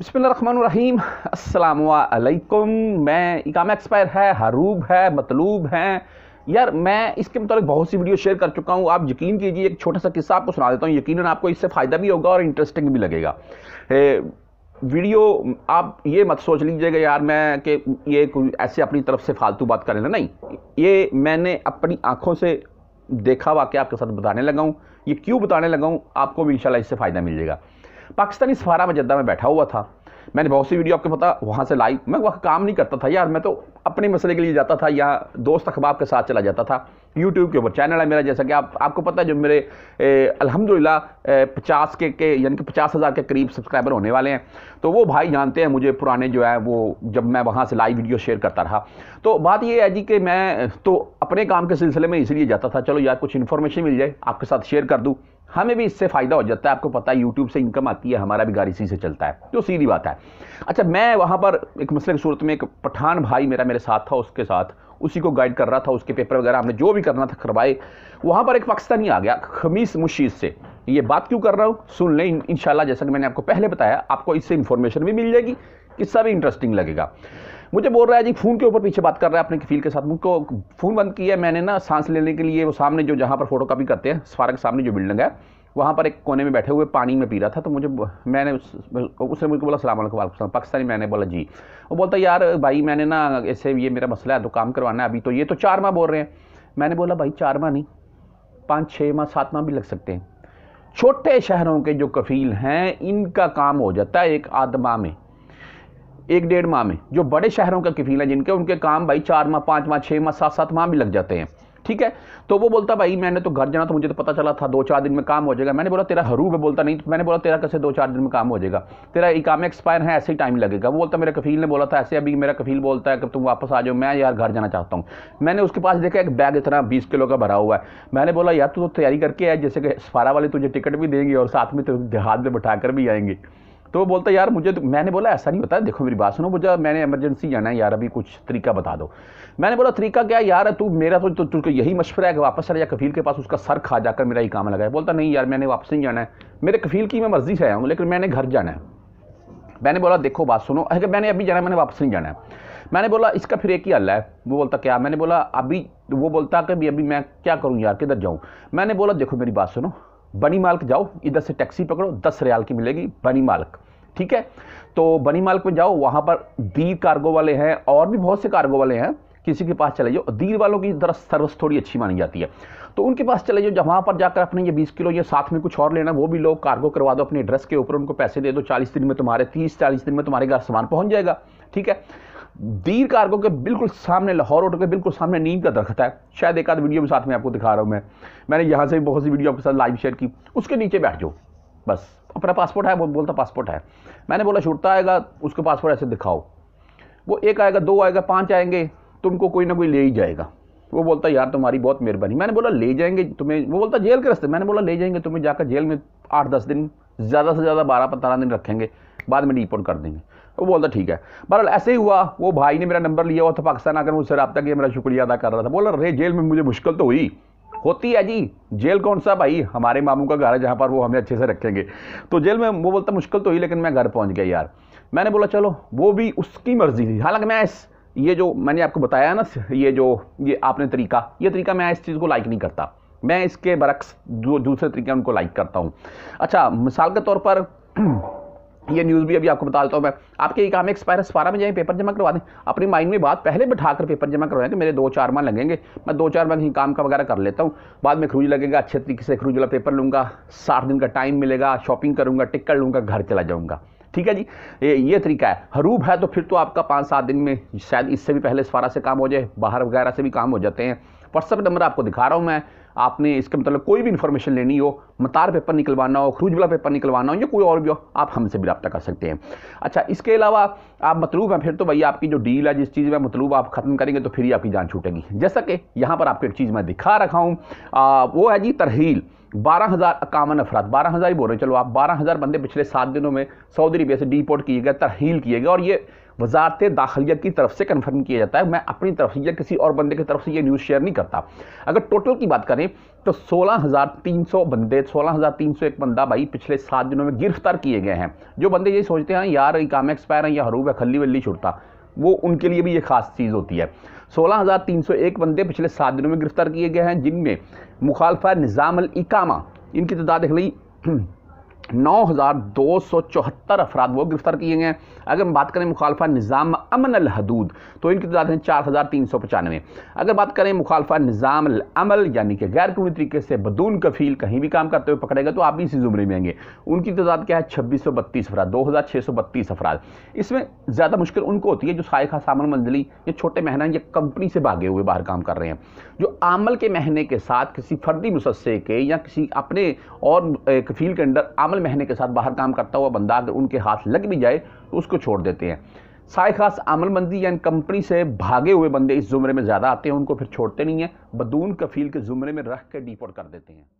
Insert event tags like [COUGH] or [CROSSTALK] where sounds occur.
बसमीम असलकुम मैं इकाम एक्सपायर है हरूब है मतलूब है यार मैं इसके मतलब बहुत सी वीडियो शेयर कर चुका हूँ आप यकीन कीजिए एक छोटा सा किस्सा आपको सुना देता हूँ यकीन आपको इससे फ़ायदा भी होगा और इंटरेस्टिंग भी लगेगा ए, वीडियो आप ये मत सोच लीजिएगा यार मैं कि ये कोई ऐसे अपनी तरफ से फालतू बात कर लेना नहीं ये मैंने अपनी आँखों से देखा वाक्य आपके साथ बताने लगाऊँ ये क्यों बताने लगाऊँ आपको भी इंशाल्लाह इससे फ़ायदा मिल जाएगा पाकिस्तानी सफारा में जद्दा में बैठा हुआ था मैंने बहुत सी वीडियो आपको पता वहाँ से लाई मैं वहाँ काम नहीं करता था यार मैं तो अपने मसले के लिए जाता था या दोस्त अखबाब के साथ चला जाता था यूट्यूब के ऊपर चैनल है मेरा जैसा कि आप आपको पता है जो मेरे अलहमदिल्ला पचास के के यानी कि पचास हज़ार के करीब सब्सक्राइबर होने वाले हैं तो वो भाई जानते हैं मुझे पुराने जो है वो जब मैं वहाँ से लाइव वीडियो शेयर करता रहा तो बात ये है जी कि मैं तो अपने काम के सिलसिले में इसलिए जाता था चलो यार कुछ इन्फॉर्मेशन मिल जाए आपके साथ शेयर कर दूँ हमें भी इससे फ़ायदा हो जाता है आपको पता है यूट्यूब से इनकम आती है हमारा भी गाड़ी इसी से चलता है जो तो सीधी बात है अच्छा मैं वहाँ पर एक मसले की सूरत में एक पठान भाई मेरा मेरे साथ था उसके साथ उसी को गाइड कर रहा था उसके पेपर वगैरह हमने जो भी करना था करवाए वहाँ पर एक पाकिस्तानी आ गया खमीस मुशीद से ये बात क्यों कर रहा हूँ सुन लें इन जैसा कि मैंने आपको पहले बताया आपको इससे इन्फॉर्मेशन भी मिल जाएगी किस्सा भी इंटरेस्टिंग लगेगा मुझे बोल रहा है जी फ़ोन के ऊपर पीछे बात कर रहा है अपने फील के साथ मुझको फ़ोन बंद किया मैंने ना सांस लेने के लिए वो सामने जो जहाँ पर फोटो करते हैं स्फारक सामने जो बिल्डिंग है वहाँ पर एक कोने में बैठे हुए पानी में पी रहा था तो मुझे मैंने उस, उसने मुझे बोला सलाम वालेकुम पाकिस्तानी मैंने बोला जी वो बोलता यार भाई मैंने ना ऐसे ये मेरा मसला है तो काम करवाना है अभी तो ये तो चार माह बोल रहे हैं मैंने बोला भाई चार माह नहीं पाँच छः माह सात माह भी लग सकते हैं छोटे शहरों के जो कफील हैं इनका काम हो जाता है एक आध माह में एक डेढ़ माह में जो बड़े शहरों का कफील है जिनके उनके काम भाई चार माह पाँच माह छः माह सात सात माह भी लग जाते हैं ठीक है तो वो बोलता भाई मैंने तो घर जाना तो मुझे तो पता चला था दो चार दिन में काम हो जाएगा मैंने बोला तेरा हरूब है बोलता नहीं तो मैंने बोला तेरा कैसे दो चार दिन में काम हो जाएगा तेरा काम एक्सपायर है ऐसे ही टाइम लगेगा वो बोलता मेरे कफील ने बोला था ऐसे अभी मेरा कफील बोलता है कि तुम वापस आ जाओ मैं यार घर जाना चाहता हूँ मैंने उसके पास देखा एक बैग इतना बीस किलो का भरा हुआ है मैंने बोला यार तू तो तैयारी करके आया जैसे कि सफारा वाले तुझे टिकट भी देंगे और साथ में तो देहात में बैठा भी आएंगे तो वो बोलता यार मुझे तो मैंने बोला ऐसा नहीं होता देखो मेरी बात सुनो मुझे मैंने इमरजेंसी जाना है यार अभी कुछ तरीका बता दो मैंने बोला तरीका क्या यार तू मेरा तो, तो तुझको यही मशवरा है कि वापस आ जा कफील के पास उसका सर खा जाकर मेरा ही काम लगा है बोलता नहीं यार मैंने वापस नहीं जाना है मेरे कफील की मैं मर्ज़ी से आया हूँ लेकिन मैंने घर जाना है मैंने बोला देखो बात सुनो अरे मैंने अभी जाना है मैंने वापस नहीं जाना है मैंने बोला इसका फिर एक ही हल है वो बोलता क्या मैंने बोला अभी वो बोलता कि अभी मैं क्या करूँ यार किधर जाऊँ मैंने बोला देखो मेरी बात सुनो बनी मालक जाओ इधर से टैक्सी पकड़ो दस रियाल की मिलेगी बनी मालक ठीक है तो बनी मालक में जाओ वहाँ पर दीर कार्गो वाले हैं और भी बहुत से कार्गो वाले हैं किसी के पास चले जाओ दीर वालों की ज़रा सर्विस थोड़ी अच्छी मानी जाती है तो उनके पास चले जाओ जहाँ पर जाकर अपने ये बीस किलो या साथ में कुछ और लेना वो भी लोग कार्गो करवा दो अपने एड्रेस के ऊपर उनको पैसे दे दो चालीस दिन में तुम्हारे तीस चालीस दिन में तुम्हारे घर सामान पहुँच जाएगा ठीक है दीर कार्गो के बिल्कुल सामने लाहौर रोड के बिल्कुल सामने नीम का दरख्त है शायद एक आध वीडियो भी साथ में आपको दिखा रहा हूँ मैं मैंने यहाँ से भी बहुत सी वीडियो आपके साथ लाइव शेयर की उसके नीचे बैठ जाओ बस अपना पासपोर्ट है वो बोलता पासपोर्ट है मैंने बोला छुटता आएगा उसको पासपोर्ट ऐसे दिखाओ वो एक आएगा दो आएगा पाँच आएंगे तुमको कोई ना कोई ले ही जाएगा वो बोलता यार तुम्हारी बहुत मेहरबानी मैंने बोला ले जाएंगे तुम्हें वो बोलता जेल के रास्ते मैंने बोला ले जाएंगे तुम्हें जाकर जेल में आठ दस दिन ज़्यादा से ज़्यादा बारह पंद्रह दिन रखेंगे बाद में डीपोर्ट कर देंगे वो बोलता ठीक है बहरहाल ऐसे ही हुआ वो भाई ने मेरा नंबर लिया हुआ था पाकिस्तान आकर मुझसे रबता किया मेरा शुक्रिया अदा कर रहा था बोला अरे जेल में मुझे मुश्किल तो हुई होती है जी जेल कौन सा भाई हमारे मामू का घर है जहाँ पर वो हमें अच्छे से रखेंगे तो जेल में वो बोलता मुश्किल तो हुई लेकिन मैं घर पहुँच गया यार मैंने बोला चलो वो भी उसकी मर्ज़ी थी हालांकि मैं इस ये जो मैंने आपको बताया ना ये जो ये आपने तरीका ये तरीका मैं इस चीज़ को लाइक नहीं करता मैं इसके बरक्स दूसरे तरीके उनको लाइक करता हूँ अच्छा मिसाल के तौर पर [CLEARS THROAT] ये न्यूज़ भी अभी आपको बता देता हूँ मैं आपके काम है एक्सपायर सफारा में जाएँ पेपर जमा करवा दें अपने माइंड में बात पहले बैठा कर पेपर जमा करवाएं कि मेरे दो चार माह लगेंगे मैं दो चार माह ही काम का वगैरह कर लेता हूँ बाद में खरूज लगेगा अच्छे तरीके से खरूज वाला पेपर लूँगा साठ दिन का टाइम मिलेगा शॉपिंग करूँगा टिकट लूँगा घर चला जाऊँगा ठीक है जी ये ये तरीका है हरूब है तो फिर तो आपका पाँच सात दिन में शायद इससे भी पहले सफारा से काम हो जाए बाहर वगैरह से भी काम हो जाते हैं व्हाट्सअप नंबर आपको दिखा रहा हूँ मैं आपने इसके मतलब कोई भी इन्फॉर्मेशन लेनी हो मतार पेपर निकलवाना हो खरूज वाला पेपर निकलवाना हो या कोई और भी हो आप हमसे भी रब्ता कर सकते हैं अच्छा इसके अलावा आप मतलूब हैं फिर तो भैया आपकी जो डील है जिस चीज़ में मतलूब आप ख़त्म करेंगे तो फिर ही आपकी जान छूटेगी जैसा कि यहाँ पर आपको एक चीज़ मैं दिखा रखा हूँ वो है जी तरहील बारह हज़ार अकावन अफराद बारह हज़ार ही बोल रहे हैं चलो आप बारह हज़ार बंदे पिछले सात दिनों में सऊदी अरबिया से डीपोर्ट किए गए तरहील किए गए और ये वजारत दाखिलिया की तरफ से कन्फर्म किया जाता है मैं अपनी तरफ से या किसी और बंदे की तरफ से ये न्यूज़ शेयर नहीं करता अगर टोटल की बात करें तो 16,300 बंदे एक बंदा भाई पिछले सात दिनों में गिरफ्तार किए गए हैं जो बंदे ये सोचते हैं यार काम एक्सपायर हैं या हरूब है खली वली छुटता वो उनके लिए भी ये खास चीज़ होती है 16,301 बंदे पिछले सात दिनों में गिरफ्तार किए गए हैं जिनमें मुखालफा निज़ाम अल इकामा इनकी तादाद देख ली नौ हज़ार दो सौ चौहत्तर अफराद वो गिरफ्तार किए गए अगर हम बात करें मुखालफा निज़ाम अमन हदूद तो इनकी तादाद है चार हज़ार तीन सौ पचानवे अगर बात करें मुखालफा निज़ाम अमल यानी कि गैर कानूनी तरीके से बदून कफील कहीं भी काम करते हुए पकड़ेगा तो आप भी इसी ज़ुमरे में आएंगे उनकी तादाद क्या है छब्बीस सौ बत्तीस अफराद दो हज़ार छः सौ बत्तीस अफराद इसमें ज़्यादा मुश्किल उनको होती है जो सायखा सामान मंजिली या छोटे महना या कंपनी से भागे हुए बाहर काम कर रहे हैं जो आमल के महने के साथ किसी फर्दी मुसस्से के या किसी अपने और कफील के अंडर आमल महीने के साथ बाहर काम करता हुआ बंदा अगर उनके हाथ लग भी जाए तो उसको छोड़ देते हैं साय खास आमलबंदी या कंपनी से भागे हुए बंदे इस जुमरे में ज़्यादा आते हैं उनको फिर छोड़ते नहीं हैं बदून कफील के जुमरे में रख के डिपोर्ट कर देते हैं